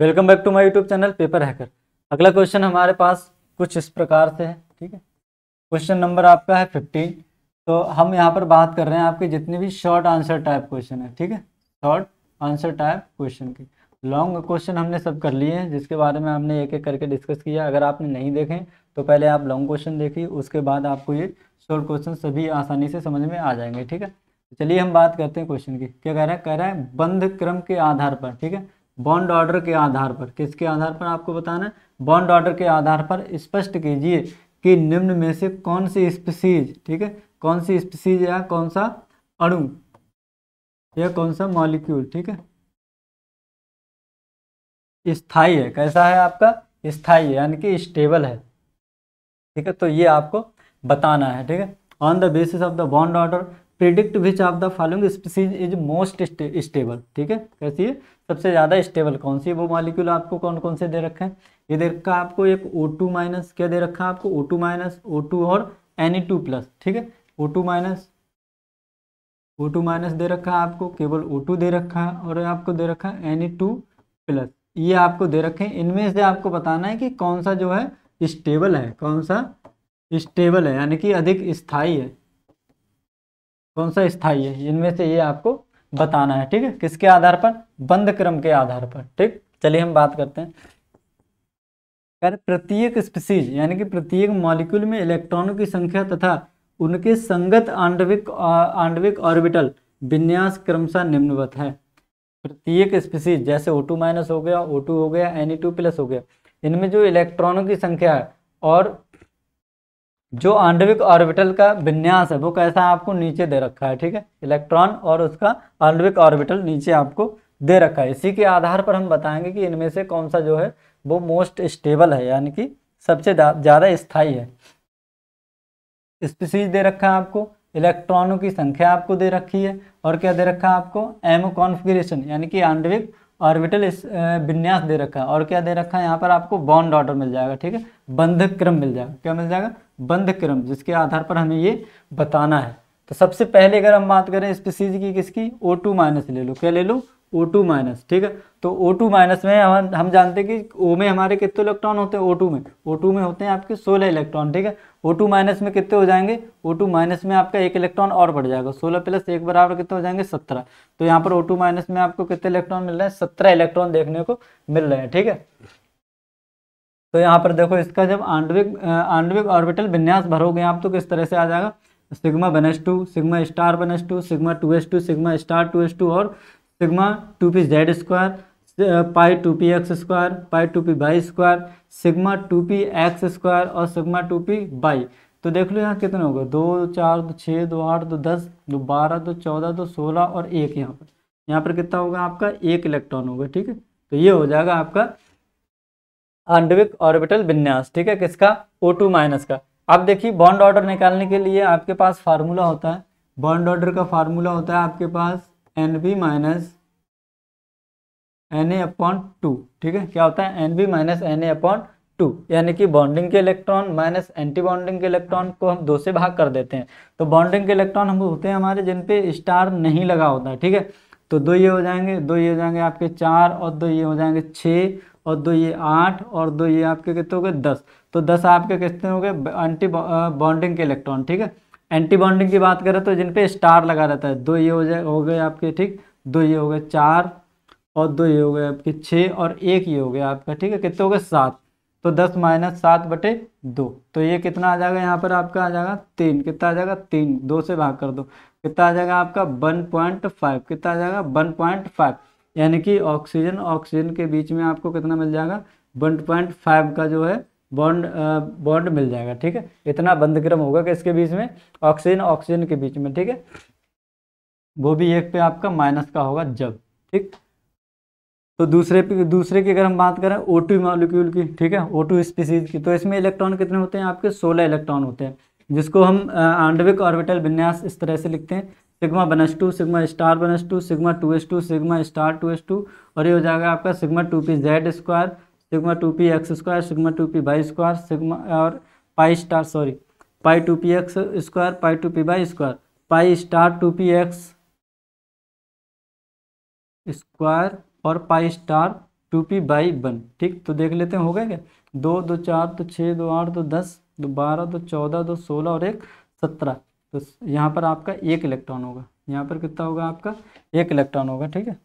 welcome back to my YouTube channel paper hacker अगला question हमारे पास कुछ इस प्रकार से है ठीक है क्वेश्चन नंबर आपका है फिफ्टीन तो हम यहाँ पर बात कर रहे हैं आपके जितने भी शॉर्ट आंसर टाइप क्वेश्चन है ठीक है शॉर्ट आंसर टाइप क्वेश्चन की लॉन्ग क्वेश्चन हमने सब कर लिए हैं जिसके बारे में हमने एक एक करके डिस्कस किया अगर आपने नहीं देखें तो पहले आप लॉन्ग क्वेश्चन देखिए उसके बाद आपको ये शॉर्ट क्वेश्चन सभी आसानी से समझ में आ जाएंगे ठीक है चलिए हम बात करते हैं क्वेश्चन की क्या कह रहा है कह रहा है बंध क्रम के आधार पर ठीक है बॉन्ड ऑर्डर के आधार पर किसके आधार पर आपको बताना है बॉन्ड ऑर्डर के आधार पर स्पष्ट कीजिए कि निम्न में से कौन सी स्पीसीज ठीक है कौन सी स्पीसीज या कौन सा अणु या कौन सा मॉलिक्यूल ठीक है स्थाई है कैसा है आपका स्थाई है यानी कि स्टेबल है ठीक है तो ये आपको बताना है ठीक है on the basis of the bond order predict which of the following species is most stable ठीक है कैसी है सबसे ज़्यादा स्टेबल कौन सी है वो मालिक्यूल आपको कौन कौन से दे रखे हैं ये दे रखा है आपको एक ओ टू माइनस क्या दे रखा है आपको O two minus O two और एन टू प्लस ठीक है O two minus O two minus दे रखा है आपको केवल ओ टू दे रखा है और आपको दे रखा है एन टू प्लस ये आपको दे रखे हैं इनमें से आपको बताना है कि कौन सा जो है स्टेबल है कौन सा स्टेबल है यानी कि अधिक स्थायी है कौन सा स्थाई है इनमें से ये आपको बताना है ठीक है किसके आधार पर बंद क्रम के आधार पर ठीक चलिए हम बात करते हैं कर प्रत्येक स्पीसीज यानी कि प्रत्येक मॉलिक्यूल में इलेक्ट्रॉनों की संख्या तथा उनके संगत आंडविक आंडविक ऑर्बिटल विन्यास क्रमशः निम्नवत है प्रत्येक स्पीसीज जैसे O2 माइनस हो गया O2 हो गया Na2 प्लस e हो गया इनमें जो इलेक्ट्रॉनों की संख्या है और जो आंडविक ऑर्बिटल का विन्यास है वो कैसा है आपको नीचे दे रखा है ठीक है इलेक्ट्रॉन और उसका आंडविक ऑर्बिटल नीचे आपको दे रखा है इसी के आधार पर हम बताएंगे कि इनमें से कौन सा जो है वो मोस्ट स्टेबल है यानी कि सबसे ज़्यादा स्थायी है स्पीसीज दे रखा है आपको इलेक्ट्रॉनों की संख्या आपको दे रखी है और क्या दे रखा है आपको एम कॉन्फिग्रेशन यानी कि आंडविक ऑर्बिटल इस विन्यास दे रखा है और क्या दे रखा है यहाँ पर आपको बॉन्ड ऑर्डर मिल जाएगा ठीक है बंधक क्रम मिल जाएगा क्या मिल जाएगा बंद क्रम जिसके आधार पर हमें ये बताना है तो सबसे पहले अगर हम बात करें स्पीसीज की किसकी ओ टू माइनस ले लो क्या ले लो ओ टू माइनस ठीक है तो ओ टू माइनस में हम हम जानते हैं कि ओ में हमारे कितने इलेक्ट्रॉन होते हैं ओ टू में ओ टू में होते हैं आपके सोलह इलेक्ट्रॉन ठीक है ओ टू माइनस में कितने हो जाएंगे ओ टू माइनस में आपका एक इलेक्ट्रॉन और बढ़ जाएगा सोलह प्लस एक बराबर कितने हो जाएंगे सत्रह तो यहाँ पर ओ टू माइनस में आपको कितने इलेक्ट्रॉन मिल रहे हैं सत्रह इलेक्ट्रॉन देखने को मिल रहे हैं ठीक है तो यहाँ पर देखो इसका जब आंडविक आंडविक ऑर्बिटल विन्यास भरोगे आप तो किस तरह से आ जाएगा sigma one s two sigma star one s two sigma two s two sigma star two s two और sigma two p z square pi two p x square pi two p y square sigma two p x square और sigma two p y तो देख लो यहाँ कितने हो गए दो चार दो छः दो आठ दो दस दो बारह दो चौदह दो सोलह और एक यहाँ पर यहाँ पर कितना होगा आपका एक इलेक्ट्रॉन होगा ठीक है तो ये हो जाएगा आपका आंडविक ऑर्बिटल विन्यास ठीक है किसका ओ टू माइनस का अब देखिए बॉन्ड ऑर्डर निकालने के लिए आपके पास फार्मूला होता है बॉन्ड ऑर्डर का फार्मूला होता है आपके पास N B minus N A upon two ठीक है क्या होता है N B minus N A upon two यानी कि बॉन्डिंग के इलेक्ट्रॉन माइनस एंटी बॉन्डिंग के इलेक्ट्रॉन को हम दो से भाग कर देते हैं तो बॉन्डिंग के इलेक्ट्रॉन हम होते हैं हमारे जिन पे स्टार नहीं लगा होता है ठीक है तो दो ये हो जाएंगे दो ये हो जाएंगे आपके चार और दो ये हो जाएंगे छः और दो ये आठ और दो ये आपके कितने हो गए दस तो दस आपके कितने हो गए एंटी बॉन्डिंग के इलेक्ट्रॉन ठीक है एंटी बॉन्डिंग की बात करें तो जिन पे स्टार लगा रहता है दो ये हो जाए हो गए आपके ठीक दो ये हो गए चार और दो ये हो गए आपके छः और एक ये हो गया आपका ठीक है कितने हो गए सात तो दस माइनस सात बटे दो तो ये कितना आ जाएगा यहाँ पर आपका आ जाएगा तीन कितना आ जाएगा तीन दो से भाग कर दो कितना आ जाएगा आपका वन पॉइंट फाइव कितना आ जाएगा वन पॉइंट फाइव यानी कि ऑक्सीजन ऑक्सीजन के बीच में आपको कितना मिल जाएगा वन पॉइंट फाइव का जो है बॉन्ड बॉन्ड मिल जाएगा ठीक है इतना बंद क्रम होगा कि इसके बीच में ऑक्सीजन ऑक्सीजन के बीच में ठीक है वो भी एक पे आपका माइनस का होगा जब ठीक तो दूसरे दूसरे की अगर हम बात करें ओ टू मालिक्यूल की ठीक है ओ टू स्पीसीज की तो इसमें इलेक्ट्रॉन कितने होते हैं आपके सोलह इलेक्ट्रॉन होते हैं जिसको हम आंडविक ऑर्बिटल विन्यास इस तरह से लिखते हैं sigma one s two sigma star one s two sigma two s two sigma star two s two और ये हो जाएगा आपका sigma two p z square sigma two p x square sigma two p y square sigma और pi star sorry pi two p x square pi two p y square pi star two p x square और pi star two p y one ठीक तो देख लेते हैं हो गए क्या दो दो चार तो छः दो आठ दो दस दो बारह दो चौदह दो सोलह और एक सत्रह तो यहाँ पर आपका एक इलेक्ट्रॉन होगा यहाँ पर कितना होगा आपका एक इलेक्ट्रॉन होगा ठीक है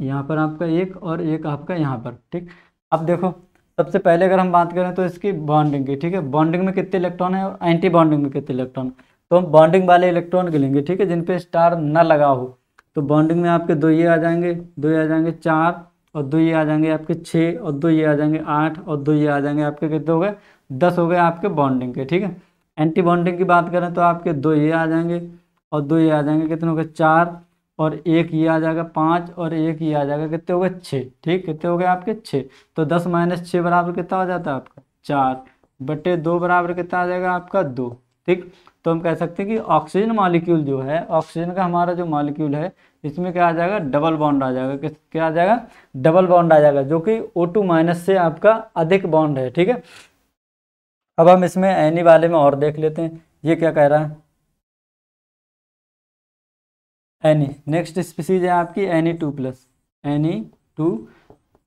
यहाँ पर आपका एक और एक आपका यहाँ पर ठीक अब देखो सबसे पहले अगर हम बात करें तो इसकी बॉन्डिंग की ठीक है बॉन्डिंग में कितने इलेक्ट्रॉन है और एंटी बॉन्डिंग में कितने इलेक्ट्रॉन तो हम बॉन्डिंग वाले इलेक्ट्रॉन के लेंगे ठीक है जिन पे स्टार ना लगा हो तो बॉन्डिंग में आपके दो ये आ जाएंगे दो ये आ जाएंगे चार और दो ये आ जाएंगे आपके छः और दो ये आ जाएंगे आठ और दो ये आ जाएंगे आपके कितने हो गए दस हो गए आपके बॉन्डिंग के ठीक है एंटी बॉन्डिंग की बात करें तो आपके दो ये आ जाएंगे और दो ये आ जाएंगे कितने हो गए चार और एक ये आ जाएगा पाँच और एक ये आ जाएगा कितने हो गए छः ठीक कितने हो गए आपके छः तो दस माइनस छः बराबर कितना हो जाता है आपका चार बटे दो बराबर कितना आ जाएगा आपका दो ठीक तो हम कह सकते हैं कि ऑक्सीजन मालिक्यूल जो है ऑक्सीजन का हमारा जो मालिक्यूल है इसमें क्या आ जाएगा डबल बॉन्ड आ जाएगा किस क्या आ जाएगा डबल बॉन्ड आ जाएगा जो कि ओ टू माइनस से आपका अधिक बॉन्ड है ठीक है अब हम इसमें एनी e वाले में और देख लेते हैं ये क्या कह रहा है एनी नेक्स्ट स्पीसीज है आपकी N E two plus N E two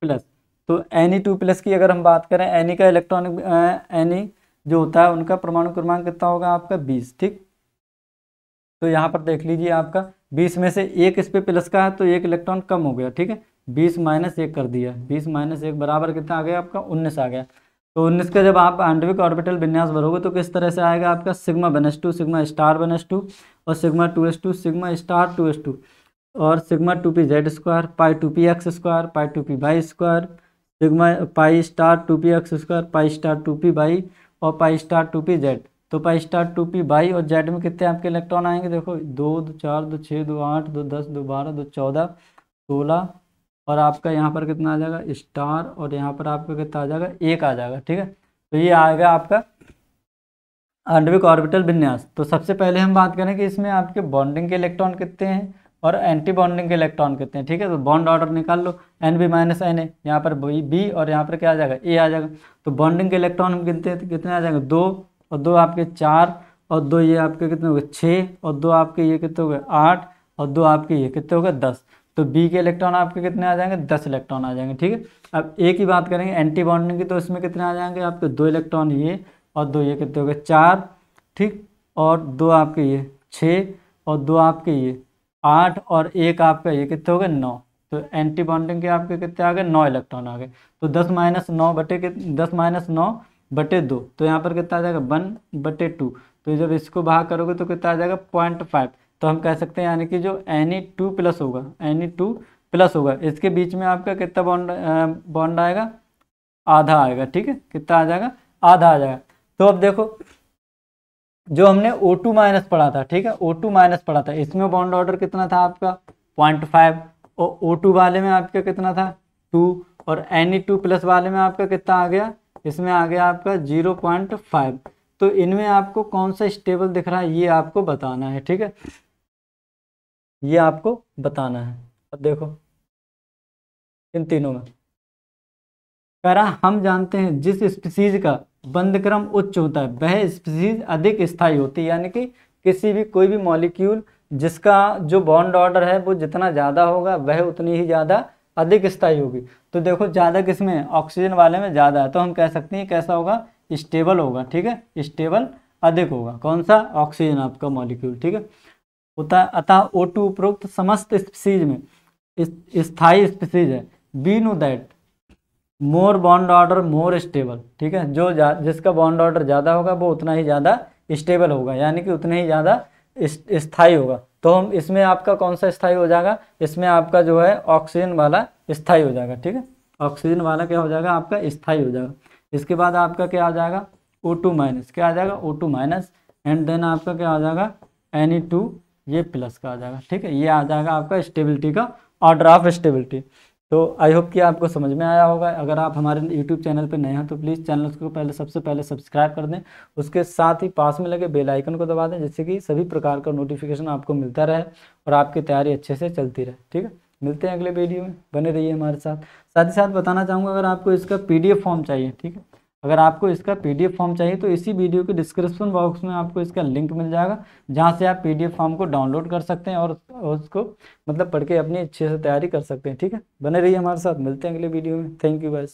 plus तो एनी टू प्लस की अगर हम बात करें एनी e का इलेक्ट्रॉनिक एनी जो होता है उनका परमाणु क्रमांक कितना होगा आपका बीस ठीक तो यहाँ पर देख लीजिए आपका बीस में से एक इस पर प्लस का है तो एक इलेक्ट्रॉन कम हो गया ठीक है बीस माइनस एक कर दिया बीस माइनस एक बराबर कितना आ गया आपका उन्नीस आ गया तो उन्नीस का जब आप आंडविक ऑर्बिटल विन्यास भरोगे तो किस तरह से आएगा आपका sigma one s two sigma star one s two और sigma two s two sigma star two s two और sigma two p z square pi two p x square pi two p y square sigma pi star two p x square pi star two p y और pi star two p z तो pi star two p y और z में कितने आपके electron आएंगे देखो दो दो चार दो छः दो आठ दो दस दो बारह दो चौदह सोलह और आपका यहाँ पर कितना आ जाएगा स्टार और यहाँ पर आपका कितना आ जाएगा एक आ जाएगा ठीक है तो ये आएगा आपका आंडविक ऑर्बिटल विन्यास तो सबसे पहले हम बात करें कि इसमें आपके बॉन्डिंग के इलेक्ट्रॉन कितने हैं और एंटी बॉन्डिंग के इलेक्ट्रॉन कितने हैं ठीक है तो बॉन्ड ऑर्डर निकाल लो N B minus N A यहाँ पर बी और यहाँ पर क्या आ जाएगा ए आ जाएगा तो बॉन्डिंग के इलेक्ट्रॉन कितने कितने आ जाएंगे दो और दो आपके चार और दो ये आपके कितने हो गए छः और दो आपके ये कितने हो गए आठ और दो आपके ये कितने हो गए दस तो बी के इलेक्ट्रॉन आपके कितने आ जाएंगे दस इलेक्ट्रॉन आ जाएंगे ठीक है अब ए की बात करेंगे एंटी बॉन्डिंग की तो इसमें कितने आ जाएंगे आपके दो इलेक्ट्रॉन ये और दो ये कितने हो गए चार ठीक और दो आपके ये छः और दो आपके ये आठ और एक आपका ये कितने हो गए नौ तो एंटी बॉन्डिंग के आपके कितने आ गए नौ इलेक्ट्रॉन आ गए तो दस माइनस नौ बटे दस माइनस नौ बटे दो तो यहाँ पर कितना आ जाएगा वन बटे टू तो जब इसको भाग करोगे तो कितना आ जाएगा पॉइंट फाइव तो हम कह सकते हैं यानी कि जो एनी टू प्लस होगा एनी टू प्लस होगा इसके बीच में आपका कितना बॉन्ड बॉन्ड आएगा आधा आएगा ठीक है कितना आ जाएगा आधा आ जाएगा तो अब देखो जो हमने ओ टू माइनस पढ़ा था ठीक है ओ टू माइनस पढ़ा था इसमें बॉन्ड ऑर्डर कितना था आपका पॉइंट फाइव और ओ टू वाले में आपका कितना था टू और एन ई टू प्लस वाले में आपका कितना आ गया इसमें आ गया आपका जीरो पॉइंट फाइव तो इनमें आपको कौन सा स्टेबल दिख रहा है ये आपको बताना है ठीक है ये आपको बताना है अब देखो इन तीनों में कह रहा हम जानते हैं जिस स्पीसीज का बंद क्रम उच्च होता है वह स्पीसीज अधिक स्थायी होती है यानी कि किसी भी कोई भी मॉलिक्यूल जिसका जो बॉन्ड ऑर्डर है वो जितना ज़्यादा होगा वह उतनी ही ज़्यादा अधिक स्थायी होगी तो देखो ज़्यादा किसमें ऑक्सीजन वाले में ज़्यादा है तो हम कह सकते हैं कैसा होगा स्टेबल होगा ठीक है स्टेबल अधिक होगा कौन सा ऑक्सीजन आपका मॉलिक्यूल ठीक है होता अतः ओ टू उपरोक्त समस्त स्पीसीज में स्थायी स्पीसीज है be know that more bond order more stable ठीक है जो जिसका बॉन्ड ऑर्डर ज़्यादा होगा वो उतना ही ज़्यादा स्टेबल होगा यानी कि उतना ही ज़्यादा स्थाई होगा तो हम इसमें आपका कौन सा स्थाई हो जाएगा इसमें आपका जो है ऑक्सीजन वाला स्थाई हो जाएगा ठीक है ऑक्सीजन वाला क्या हो जाएगा आपका स्थाई हो जाएगा इसके बाद आपका क्या आ जाएगा ओ टू माइनस क्या आ जाएगा O two minus and then आपका क्या आ जाएगा एन ई टू ये प्लस का आ जाएगा ठीक है ये आ जाएगा आपका स्टेबिलिटी का ऑर्डर ऑफ स्टेबिलिटी तो आई होप कि आपको समझ में आया होगा अगर आप हमारे यूट्यूब चैनल पर नए हैं तो प्लीज़ चैनल को पहले सबसे पहले सब्सक्राइब कर दें उसके साथ ही पास में लगे बेल आइकन को दबा दें जिससे कि सभी प्रकार का नोटिफिकेशन आपको मिलता रहे और आपकी तैयारी अच्छे से चलती रहे ठीक है मिलते हैं अगले वीडियो में बने रहिए हमारे साथ साथ ही साथ बताना चाहूँगा अगर आपको इसका पी फॉर्म चाहिए ठीक है अगर आपको इसका पीडीएफ फॉर्म चाहिए तो इसी वीडियो के डिस्क्रिप्शन बॉक्स में आपको इसका लिंक मिल जाएगा जहाँ से आप पीडीएफ फॉर्म को डाउनलोड कर सकते हैं और उसको मतलब पढ़ के अपनी अच्छे से तैयारी कर सकते हैं ठीक है बने रहिए हमारे साथ मिलते हैं अगले वीडियो में थैंक यू बाय